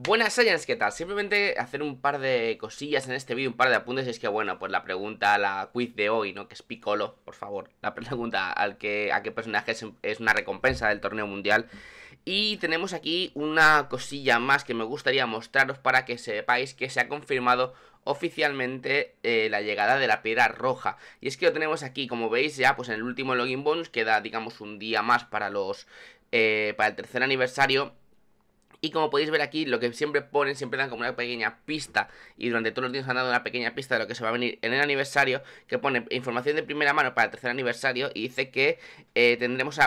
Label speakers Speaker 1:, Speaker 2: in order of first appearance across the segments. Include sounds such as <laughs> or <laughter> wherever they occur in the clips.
Speaker 1: Buenas Science, ¿qué tal? Simplemente hacer un par de cosillas en este vídeo, un par de apuntes, es que bueno, pues la pregunta, la quiz de hoy, ¿no? Que es picolo, por favor, la <laughs> pregunta al que, a qué personaje es, una recompensa del torneo mundial. Y tenemos aquí una cosilla más que me gustaría mostraros para que sepáis que se ha confirmado oficialmente eh, la llegada de la piedra roja. Y es que lo tenemos aquí, como veis ya, pues en el último login bonus queda, digamos, un día más para los... Eh, para el tercer aniversario y como podéis ver aquí, lo que siempre ponen, siempre dan como una pequeña pista. Y durante todos los días han dado una pequeña pista de lo que se va a venir en el aniversario. Que pone información de primera mano para el tercer aniversario. Y dice que eh, tendremos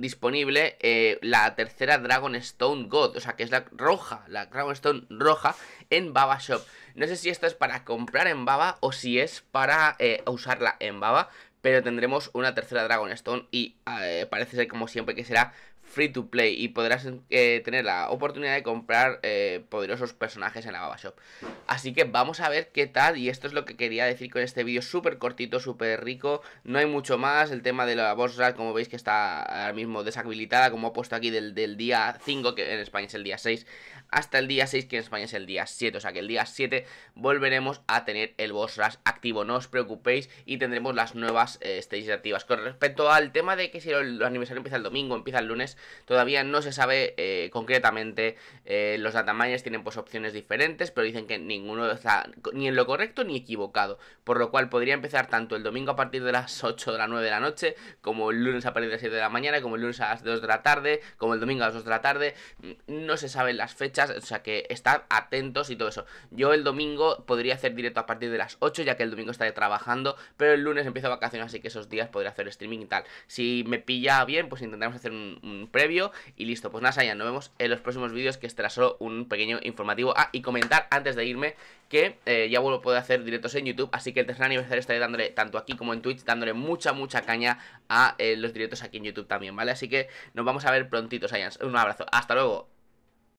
Speaker 1: disponible eh, la tercera Dragon Stone God. O sea, que es la roja, la Dragon Stone roja en Baba Shop. No sé si esto es para comprar en Baba o si es para eh, usarla en Baba. Pero tendremos una tercera Dragon Stone y parece ser como siempre que será free to play y podrás eh, tener la oportunidad de comprar eh, poderosos personajes en la Baba Shop. Así que vamos a ver qué tal y esto es lo que quería decir con este vídeo súper cortito, súper rico. No hay mucho más, el tema de la rush como veis que está ahora mismo deshabilitada como he puesto aquí del, día 5 que en España es el día 6 hasta el día 6 que en España es el día 7. O sea que el día 7 volveremos a tener el boss rush activo, no os preocupéis y tendremos las nuevas eh, activas. Con respecto al tema de que si el aniversario empieza el domingo, empieza el lunes, Todavía no se sabe eh, concretamente, eh, los dataminers tienen pues opciones diferentes, pero dicen que ninguno está ni en lo correcto ni equivocado, por lo cual podría empezar tanto el domingo a partir de las 8 de la 9 de la noche, como el lunes a partir de las 7 de la mañana, como el lunes a las 2 de la tarde, como el domingo a las 2 de la tarde, mm, no se saben las fechas, o sea que están atentos y todo eso. Yo el domingo podría hacer directo a partir de las 8, ya que el domingo estaré trabajando, pero el lunes empiezo vacaciones, así que esos días podría hacer streaming y tal. Si me pilla bien, pues intentaremos hacer un previo y listo. Pues nada, ya nos vemos en los próximos vídeos que estará solo un pequeño informativo. Ah, y comentar antes de irme que eh, ya vuelvo a poder hacer directos en YouTube, así que el tercer aniversario estaré dándole tanto aquí como en Twitch, dándole mucha, mucha caña a eh, los directos aquí en YouTube también, ¿vale? Así que nos vamos a ver prontito, Saiyans. Un abrazo, hasta luego.